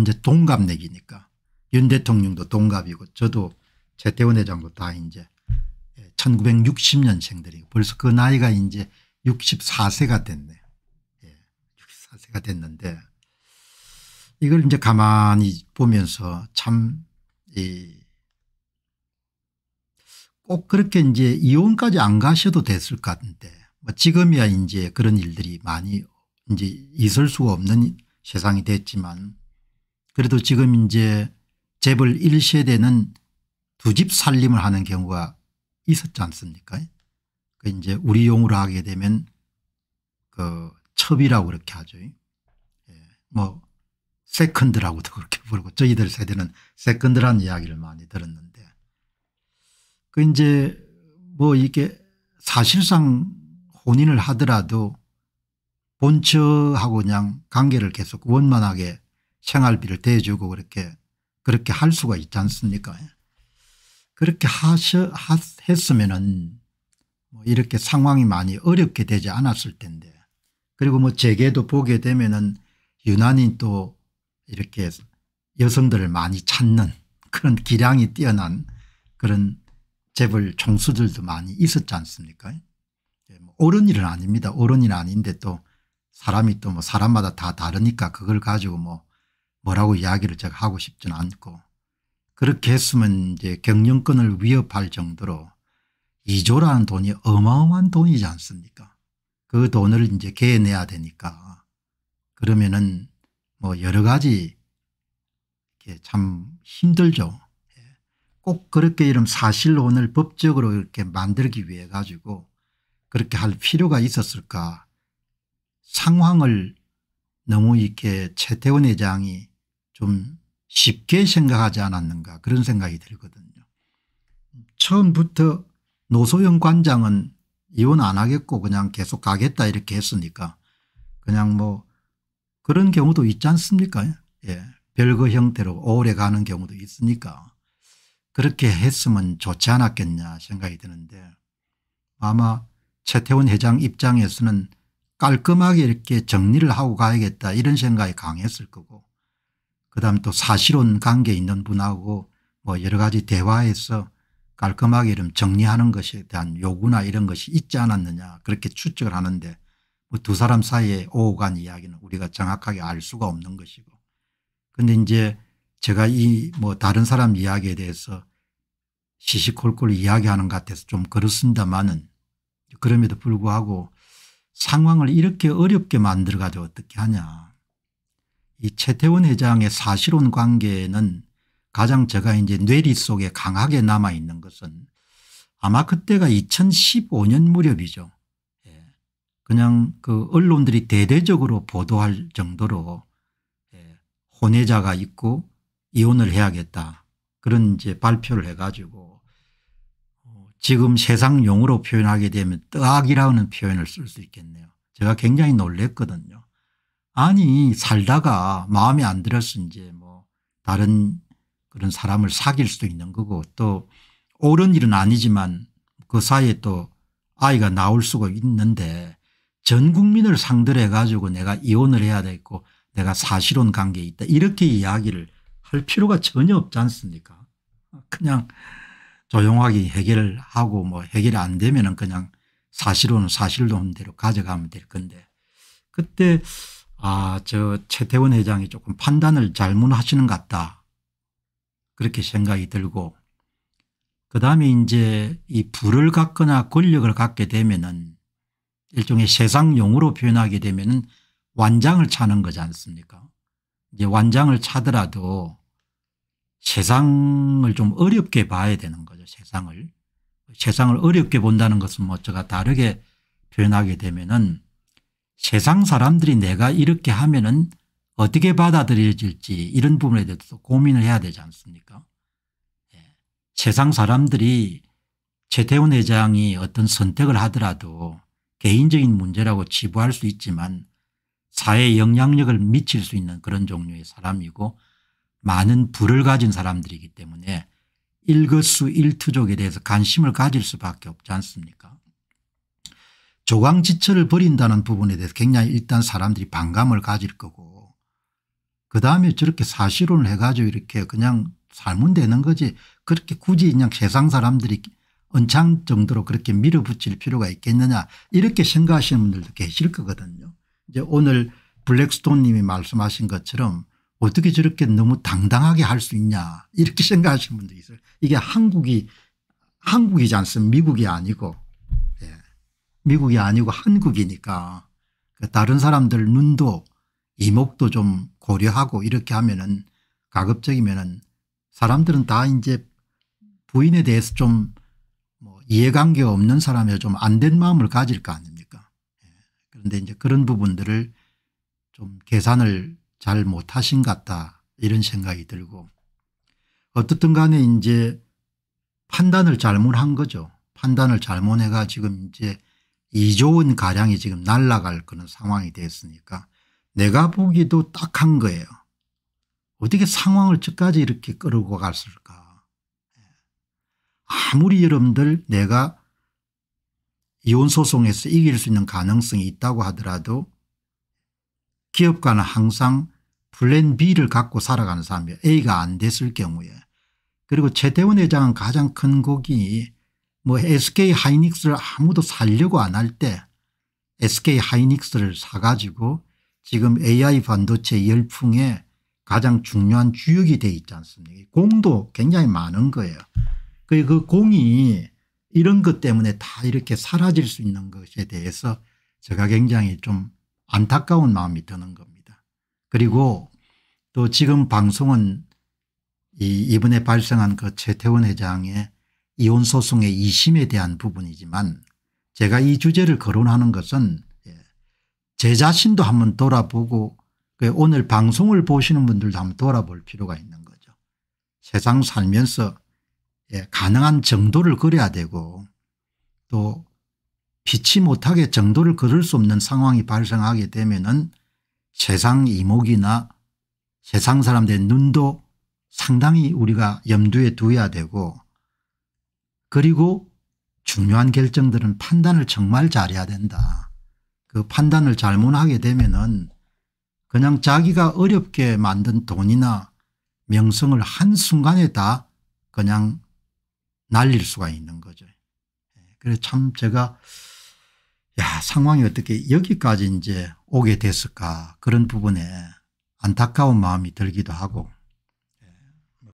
이제 동갑내기니까 윤 대통령도 동갑이고 저도 최태원 회장도 다 이제 1960년생들이고 벌써 그 나이가 이제 64세가 됐네요. 예, 64세가 됐는데 이걸 이제 가만히 보면서 참 꼭 그렇게 이제 이혼까지 안 가셔도 됐을 것 같은데 뭐 지금이야 이제 그런 일들이 많이 이제 있을 수가 없는 세상이 됐지만 그래도 지금 이제 재벌 1세대는 두 집 살림을 하는 경우가 있었지 않습니까? 그 이제 우리 용어로 하게 되면 그 첩이라고 그렇게 하죠. 예. 뭐 세컨드라고도 그렇게 부르고 저희들 세대는 세컨드라는 이야기를 많이 들었는데 그 이제 뭐 이게 사실상 혼인을 하더라도 본처하고 그냥 관계를 계속 원만하게 생활비를 대주고 그렇게 그렇게 할 수가 있지 않습니까 그렇게 하셔, 했으면은 뭐 이렇게 상황이 많이 어렵게 되지 않았을 텐데 그리고 뭐 재계도 보게 되면은 유난히 또 이렇게 여성들을 많이 찾는 그런 기량이 뛰어난 그런 재벌 총수들도 많이 있었지 않습니까 옳은 예, 뭐 일은 아닙니다. 옳은 일은 아닌데 또 사람이 또 뭐 사람마다 다 다르니까 그걸 가지고 뭐 뭐라고 이야기를 제가 하고 싶지는 않고 그렇게 했으면 이제 경영권을 위협할 정도로 2조라는 돈이 어마어마한 돈이지 않습니까 그 돈을 이제 개내야 되니까 그러면은 뭐 여러 가지 참 힘들죠. 예. 꼭 그렇게 이런 사실론을 법적으로 이렇게 만들기 위해 가지고 그렇게 할 필요가 있었을까 상황을 너무 이렇게 최태원 회장이 좀 쉽게 생각하지 않았는가 그런 생각이 들거든요. 처음부터 노소영 관장은 이혼 안 하겠고 그냥 계속 가겠다 이렇게 했으니까 그냥 뭐 그런 경우도 있지 않습니까 예. 별거 형태로 오래 가는 경우도 있으니까 그렇게 했으면 좋지 않았겠냐 생각이 드는데 아마 최태원 회장 입장에서는 깔끔하게 이렇게 정리를 하고 가야겠다 이런 생각이 강했을 거고 그다음에 또 사실혼 관계 있는 분하고 뭐 여러 가지 대화에서 깔끔하게 좀 정리하는 것에 대한 요구나 이런 것이 있지 않았느냐 그렇게 추측을 하는데 뭐 두 사람 사이에 오간 이야기는 우리가 정확하게 알 수가 없는 것이고 근데 이제 제가 이 뭐 다른 사람 이야기에 대해서 시시콜콜 이야기하는 것 같아서 좀 그렇습니다만은 그럼에도 불구하고 상황을 이렇게 어렵게 만들어가지고 어떻게 하냐 이 최태원 회장의 사실혼 관계는 가장 제가 이제 뇌리 속에 강하게 남아 있는 것은 아마 그때가 2015년 무렵이죠. 예. 그냥 그 언론들이 대대적으로 보도할 정도로 예, 혼외자가 있고 이혼을 해야겠다 그런 이제 발표를 해가지고 어, 지금 세상 용어로 표현하게 되면 뜨악이라는 표현을 쓸 수 있겠네요. 제가 굉장히 놀랬거든요. 아니 살다가 마음에 안 들어서 이제 뭐 다른 그런 사람을 사귈 수도 있는 거고 또 옳은 일은 아니지만 그 사이에 또 아이가 나올 수가 있는데 전 국민을 상대로 해가지고 내가 이혼을 해야 되고 내가 사실혼 관계에 있다 이렇게 이야기를 할 필요가 전혀 없지 않습니까 그냥 조용하게 해결하고 뭐 해결이 안 되면 은 그냥 사실혼 은사실혼 대로 가져가면 될 건데 그때 아, 저 최태원 회장이 조금 판단을 잘못하시는 것 같다. 그렇게 생각이 들고 그 다음에 이제 이 부를 갖거나 권력을 갖게 되면은 일종의 세상 용어로 표현하게 되면은 완장을 차는 거지 않습니까? 이제 완장을 차더라도 세상을 좀 어렵게 봐야 되는 거죠. 세상을. 세상을 어렵게 본다는 것은 뭐 제가 다르게 표현하게 되면은 세상 사람들이 내가 이렇게 하면 은 어떻게 받아들여질지 이런 부분에 대해서 고민을 해야 되지 않습니까 예. 세상 사람들이 최태훈 회장이 어떤 선택을 하더라도 개인적인 문제라고 치부할 수 있지만 사회에 영향력을 미칠 수 있는 그런 종류의 사람이고 많은 불을 가진 사람들이기 때문에 일거수 일투족에 대해서 관심을 가질 수밖에 없지 않습니까 조강지처를 버린다는 부분에 대해서 굉장히 일단 사람들이 반감을 가질 거고 그다음에 저렇게 사실혼을 해가지고 이렇게 그냥 살면 되는 거지 그렇게 굳이 그냥 세상 사람들이 언창 정도로 그렇게 밀어붙일 필요가 있겠느냐 이렇게 생각하시는 분들도 계실 거거든요. 이제 오늘 블랙스톤 님이 말씀하신 것처럼 어떻게 저렇게 너무 당당하게 할 수 있냐 이렇게 생각하시는 분도 있어요. 이게 한국이 한국이지 않습니까 미국이 아니고 미국이 아니고 한국이니까 그 다른 사람들 눈도 이목도 좀 고려하고 이렇게 하면은 가급적이면은 사람들은 다 이제 부인에 대해서 좀 뭐 이해관계 없는 사람이 좀안 된 마음을 가질 거 아닙니까. 예. 그런데 이제 그런 부분들을 좀 계산을 잘 못하신 것 같다 이런 생각이 들고 어떻든 간에 이제 판단을 잘못한 거죠. 판단을 잘못해가 지금 이제 2조 원가량이 지금 날라갈 그런 상황이 됐으니까 내가 보기도 딱 한 거예요. 어떻게 상황을 저까지 이렇게 끌고 갔을까. 예. 아무리 여러분들 내가 이혼소송에서 이길 수 있는 가능성이 있다고 하더라도 기업가는 항상 플랜 B를 갖고 살아가는 사람이에요. A가 안 됐을 경우에. 그리고 최태원 회장은 가장 큰 곡이 뭐 SK 하이닉스를 아무도 살려고 안 할 때 SK 하이닉스를 사가지고 지금 AI 반도체 열풍에 가장 중요한 주역이 돼 있지 않습니까 공도 굉장히 많은 거예요. 그 공이 이런 것 때문에 다 이렇게 사라질 수 있는 것에 대해서 제가 굉장히 좀 안타까운 마음이 드는 겁니다. 그리고 또 지금 방송은 이 이번에 발생한 그 최태원 회장의 이혼소송의 2심에 대한 부분이지만 제가 이 주제를 거론하는 것은 예, 제 자신도 한번 돌아보고 그 오늘 방송을 보시는 분들도 한번 돌아볼 필요가 있는 거죠. 세상 살면서 예, 가능한 정도를 그려야 되고 또 피치 못하게 정도를 그릴 수 없는 상황이 발생하게 되면 은 세상 이목이나 세상 사람들의 눈도 상당히 우리가 염두에 두어야 되고 그리고 중요한 결정들은 판단을 정말 잘해야 된다. 그 판단을 잘못하게 되면은 그냥 자기가 어렵게 만든 돈이나 명성을 한순간에 다 그냥 날릴 수가 있는 거죠. 예. 그래서 참 제가 야 상황이 어떻게 여기까지 이제 오게 됐을까 그런 부분에 안타까운 마음이 들기도 하고